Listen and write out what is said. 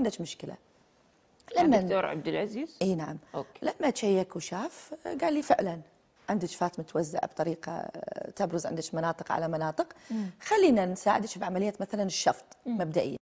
عندك مشكله لما الدكتور عبد العزيز اي نعم أوكي. لما تشيك وشاف قال لي فعلا عندك فات متوزعه بطريقه تبرز عندك مناطق على مناطق خلينا نساعدك بعمليه مثلا الشفط مبدئيا